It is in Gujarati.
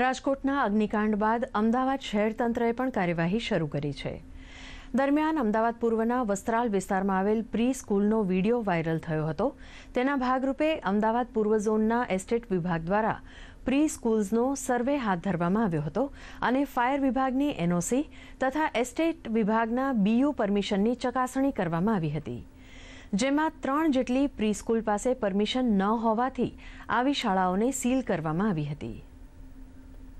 રાજકોટના અગ્નિકાંડ બાદ અમદાવાદ શહેર પણ કાર્યવાહી શરૂ કરી છે દરમિયાન અમદાવાદ પૂર્વના વસ્ત્રાલ વિસ્તારમાં આવેલ પ્રી સ્કૂલનો વિડીયો વાયરલ થયો હતો તેના ભાગરૂપે અમદાવાદ પૂર્વ ઝોનના એસ્ટેટ વિભાગ દ્વારા પ્રી સ્કૂલ્સનો સર્વે હાથ ધરવામાં આવ્યો હતો અને ફાયર વિભાગની એનઓસી તથા એસ્ટેટ વિભાગના બીયુ પરમિશનની ચકાસણી કરવામાં આવી હતી જેમાં ત્રણ જેટલી પ્રી સ્કૂલ પાસે પરમિશન ન હોવાથી આવી શાળાઓને સીલ કરવામાં આવી હતી